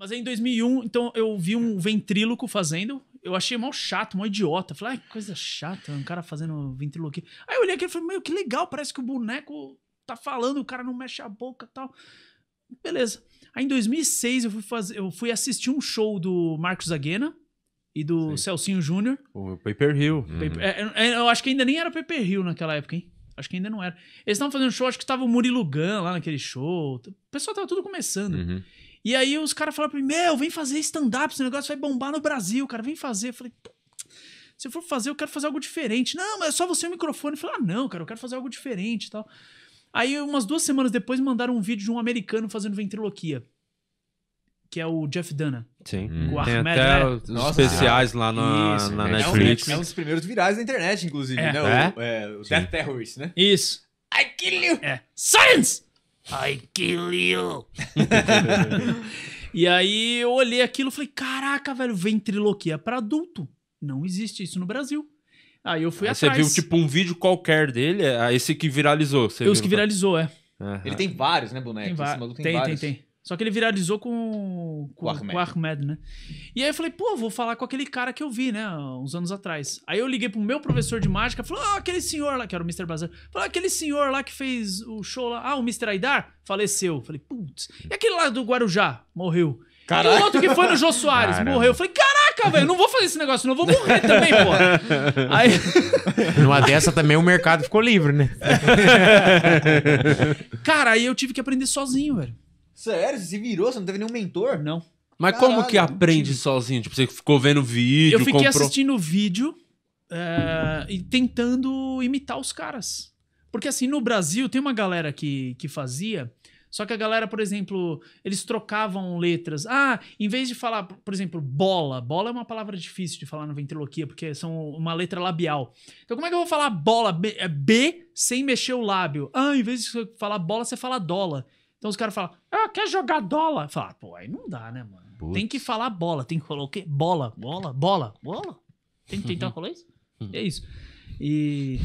Mas aí em 2001, então eu vi um ventríloco fazendo. Eu achei mal chato, mal idiota. Falei, ai, coisa chata, um cara fazendo ventriloquia. Aí eu olhei aqui e falei, meu, que legal, parece que o boneco tá falando, o cara não mexe a boca e tal. Beleza. Aí em 2006 eu fui, fazer, eu fui assistir um show do Marcos Aguena e do Sim. Celcinho Júnior. O Paper Hill. Uhum. Paper, uhum. é, é, eu acho que ainda nem era Paper Hill naquela época, hein? Acho que ainda não era. Eles estavam fazendo show, acho que estava o Murilo Gun lá naquele show. O pessoal tava tudo começando. Uhum. E aí os caras falaram pra mim, meu, vem fazer stand-up, esse negócio vai bombar no Brasil, cara, vem fazer. Eu falei, se eu for fazer, eu quero fazer algo diferente. Não, mas é só você e o microfone. Eu falei, ah, não, cara, eu quero fazer algo diferente e tal. Aí, umas duas semanas depois, mandaram um vídeo de um americano fazendo ventriloquia. Que é o Jeff Dana. Sim. Hum. Ahmed, Tem até né? os Nossa, especiais cara. lá na, Isso, na é Netflix. Um, é um dos primeiros virais da internet, inclusive, é. né? O, é? O, é, o Death Terrorist, né? Isso. I kill you! É. Science! I kill you. e aí eu olhei aquilo e falei, caraca, velho, ventriloquia para adulto. Não existe isso no Brasil. Aí eu fui aí atrás. Você viu tipo um vídeo qualquer dele, é, esse que viralizou. Você Os que tá? viralizou, é. Uhum. Ele tem vários, né, boneco? Tem, tem, tem, tem, tem. Só que ele viralizou com, com, com o Ahmed, né? E aí eu falei, pô, vou falar com aquele cara que eu vi, né? Uns anos atrás. Aí eu liguei pro meu professor de mágica, falou, ah, aquele senhor lá, que era o Mr. Bazar. Falou, aquele senhor lá que fez o show lá. Ah, o Mr. Aidar? Faleceu. Falei, putz. E aquele lá do Guarujá? Morreu. Caraca. E o outro que foi no Jô Soares? Caramba. Morreu. Eu falei, caraca, velho, não vou fazer esse negócio, não vou morrer também, pô. Aí... Numa dessa também o mercado ficou livre, né? cara, aí eu tive que aprender sozinho, velho. Sério? Você se virou? Você não teve nenhum mentor? Não. Mas Caralho, como que aprende sozinho? Tipo, você ficou vendo vídeo? Eu fiquei comprou... assistindo vídeo é, e tentando imitar os caras. Porque assim, no Brasil tem uma galera que, que fazia, só que a galera, por exemplo, eles trocavam letras. Ah, em vez de falar, por exemplo, bola. Bola é uma palavra difícil de falar na ventriloquia, porque são uma letra labial. Então, como é que eu vou falar bola? B, é B sem mexer o lábio. Ah, em vez de falar bola, você fala dólar. Então os caras falam, ah, quer jogar dólar? Fala, ah, pô, aí não dá, né, mano? Putz. Tem que falar bola, tem que falar o quê? Bola, bola, bola, bola. Tem que tentar uhum. falar isso? Uhum. É isso. E.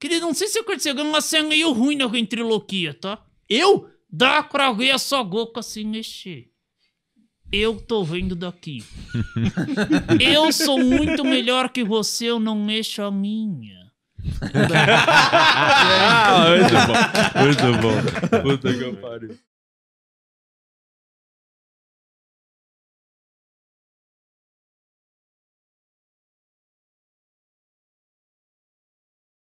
Querido, não sei se aconteceu, eu uma cena meio ruim na ventriloquia, tá? Eu? Dá pra ver a sua boca se mexer. Eu tô vendo daqui. eu sou muito melhor que você, eu não mexo a minha. ah, muito bom. Muito bom. Puta que pariu.